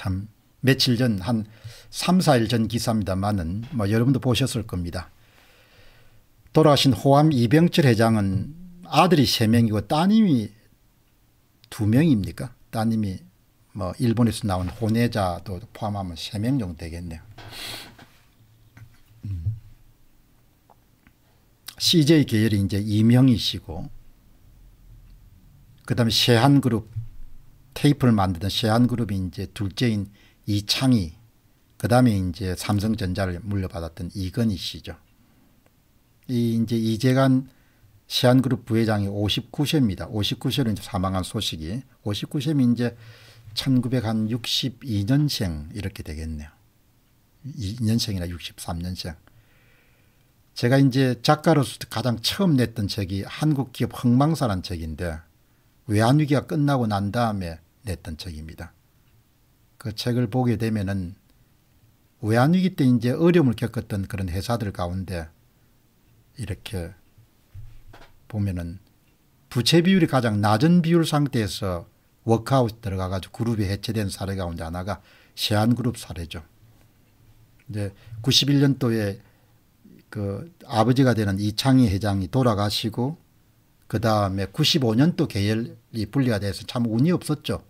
참 며칠 전 한 3, 4일 전 기사입니다만은 뭐 여러분도 보셨을 겁니다. 돌아가신 호암 이병철 회장은 아들이 3명이고 따님이 2명입니까? 따님이 뭐 일본에서 나온 혼외자도 포함하면 3명 정도 되겠네요. 음. CJ 계열이 이제 이명희 씨고 그다음에 세한그룹 테이프를 만드는 세안그룹이 이제 둘째인 이창희 그 다음에 이제 삼성전자를 물려받았던 이건희 씨죠. 이 이제 이재관 시안그룹 부회장이 59세입니다. 59세로 이제 사망한 소식이 59세면 이제 1962년생 이렇게 되겠네요. 2년생이나 63년생. 제가 이제 작가로서 가장 처음 냈던 책이 한국기업 흥망사란 책인데 외환위기가 끝나고 난 다음에 냈던 책입니다. 그 책을 보게 되면은 외환위기 때 이제 어려움을 겪었던 그런 회사들 가운데 이렇게 보면은 부채 비율이 가장 낮은 비율 상태에서 워크아웃 들어가가지고 그룹이 해체된 사례 가운데 하나가 세안그룹 사례죠. 이제 91년도에 그 아버지가 되는 이창희 회장이 돌아가시고 그 다음에 95년도 계열이 분리가 돼서 참 운이 없었죠.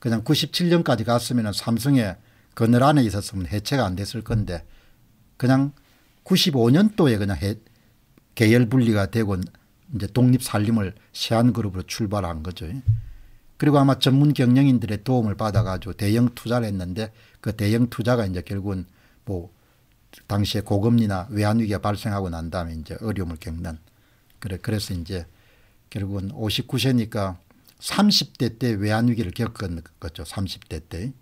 그냥 97년까지 갔으면 삼성에 그늘 안에 있었으면 해체가 안 됐을 건데 그냥 95년도에 그냥 해, 계열 분리가 되고 이제 독립 살림을 세안그룹으로 출발한 거죠. 그리고 아마 전문 경영인들의 도움을 받아가지고 대형 투자를 했는데 그 대형 투자가 이제 결국은 뭐 당시에 고금리나 외환위기가 발생하고 난 다음에 이제 어려움을 겪는 그래 그래서 이제 결국은 59세니까 30대 때 외환위기를 겪었죠. 은 30대 때.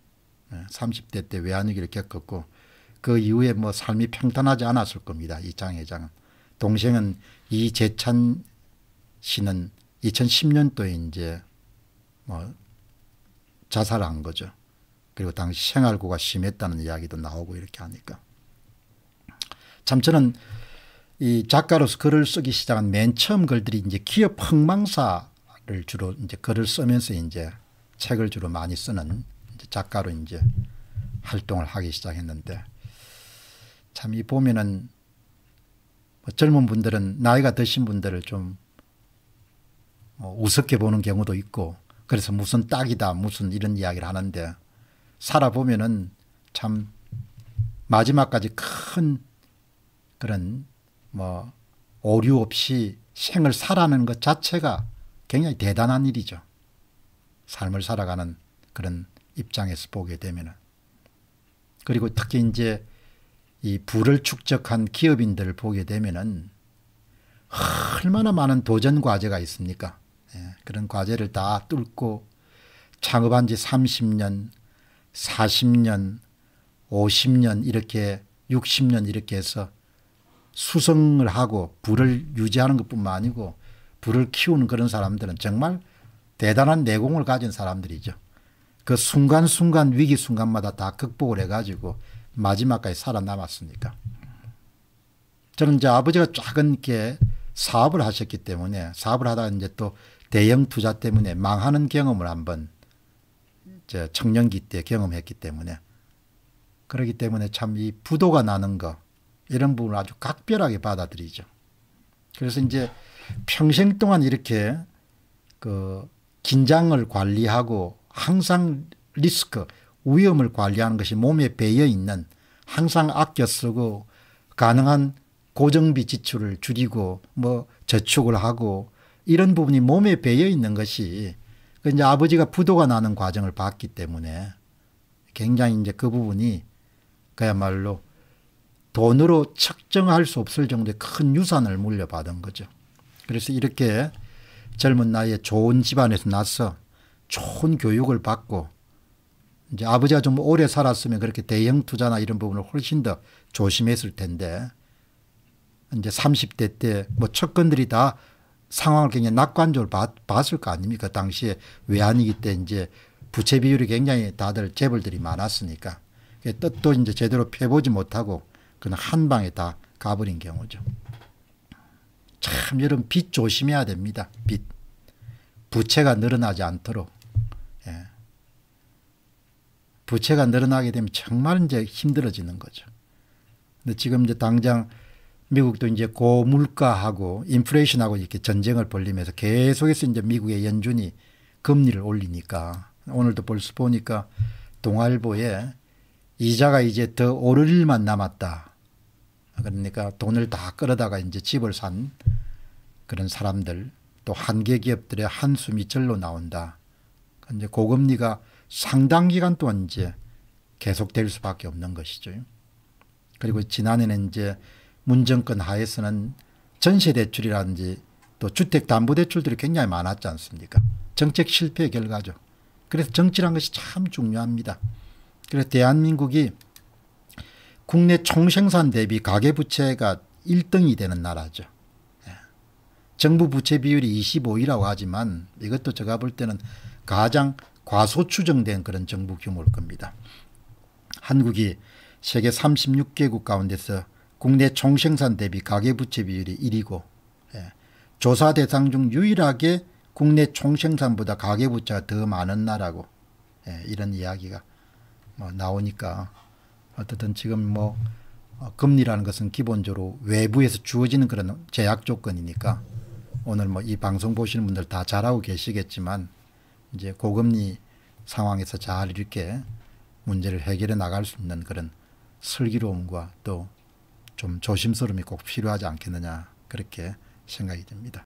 30대 예, 때 외환위기를 겪었고 그 이후에 뭐 삶이 평탄하지 않았을 겁니다. 이 장 회장은. 동생은 이재찬 씨는 2010년도에 이제 뭐 자살한 거죠. 그리고 당시 생활고가 심했다는 이야기도 나오고 이렇게 하니까. 참 저는 이 작가로서 글을 쓰기 시작한 맨 처음 글들이 이제 기업 흥망사를 주로 이제 글을 쓰면서 이제 책을 주로 많이 쓰는 이제 작가로 이제 활동을 하기 시작했는데 참 이 보면은 뭐 젊은 분들은 나이가 드신 분들을 좀뭐 어, 우습게 보는 경우도 있고 그래서 무슨 딱이다 무슨 이런 이야기를 하는데 살아보면은 참 마지막까지 큰 그런 뭐 오류 없이 생을 살아라는것 자체가 굉장히 대단한 일이죠. 삶을 살아가는 그런 입장에서 보게 되면은 그리고 특히 이제 이 부를 축적한 기업인들을 보게 되면은 얼마나 많은 도전 과제가 있습니까? 예, 그런 과제를 다 뚫고 창업한 지 30년, 40년, 50년 이렇게 60년 이렇게 해서 수성을 하고 불을 유지하는 것뿐만 아니고 불을 키우는 그런 사람들은 정말 대단한 내공을 가진 사람들이죠. 그 순간순간 위기 순간마다 다 극복을 해가지고 마지막까지 살아남았으니까. 저는 이제 아버지가 작은 게 사업을 하셨기 때문에 사업을 하다가 이제 또 대형 투자 때문에 망하는 경험을 한번 청년기 때 경험했기 때문에 그렇기 때문에 참 이 부도가 나는 거 이런 부분을 아주 각별하게 받아들이죠. 그래서 이제 평생 동안 이렇게 그 긴장을 관리하고 항상 리스크 위험을 관리하는 것이 몸에 배어 있는 항상 아껴 쓰고 가능한 고정비 지출을 줄이고 뭐 저축을 하고 이런 부분이 몸에 배어 있는 것이 그 이제 아버지가 부도가 나는 과정을 봤기 때문에 굉장히 이제 그 부분이 그야말로 돈으로 측정할 수 없을 정도의 큰 유산을 물려받은 거죠. 그래서 이렇게 젊은 나이에 좋은 집안에서 나서 좋은 교육을 받고 이제 아버지가 좀 오래 살았으면 그렇게 대형 투자나 이런 부분을 훨씬 더 조심했을 텐데 이제 30대 때 뭐척근들이다 상황을 굉장히 낙관적으로 봤, 을거 아닙니까? 그 당시에 외환위기 때 이제 부채 비율이 굉장히 다들 재벌들이 많았으니까. 뜻도 이제 제대로 펴보지 못하고 그냥 한 방에 다 가버린 경우죠. 참 여러분 빚 조심해야 됩니다. 빚. 부채가 늘어나지 않도록. 예. 부채가 늘어나게 되면 정말 이제 힘들어지는 거죠. 근데 지금 이제 당장 미국도 이제 고물가하고 인플레이션하고 이렇게 전쟁을 벌리면서 계속해서 이제 미국의 연준이 금리를 올리니까 오늘도 벌써 보니까 동아일보에 이자가 이제 더 오를 일만 남았다. 그러니까 돈을 다 끌어다가 이제 집을 산 그런 사람들 또 한계 기업들의 한숨이 절로 나온다. 그러니까 이제 고금리가 상당 기간 동안 이제 계속될 수밖에 없는 것이죠. 그리고 지난해는 이제 문정권 하에서는 전세대출이라든지 또 주택담보대출들이 굉장히 많았지 않습니까? 정책 실패의 결과죠. 그래서 정치란 것이 참 중요합니다. 그래서 대한민국이 국내 총생산 대비 가계부채가 1등이 되는 나라죠. 예. 정부 부채 비율이 25이라고 하지만 이것도 제가 볼 때는 가장 과소추정된 그런 정부 규모일 겁니다. 한국이 세계 36개국 가운데서 국내 총생산 대비 가계부채 비율이 1위고 예. 조사 대상 중 유일하게 국내 총생산보다 가계부채가 더 많은 나라고 예. 이런 이야기가 뭐 나오니까 어쨌든 지금 뭐 어, 금리라는 것은 기본적으로 외부에서 주어지는 그런 제약 조건이니까 오늘 뭐 이 방송 보시는 분들 다 잘하고 계시겠지만 이제 고금리 상황에서 잘 이렇게 문제를 해결해 나갈 수 있는 그런 슬기로움과 또 좀 조심스러움이 꼭 필요하지 않겠느냐 그렇게 생각이 듭니다.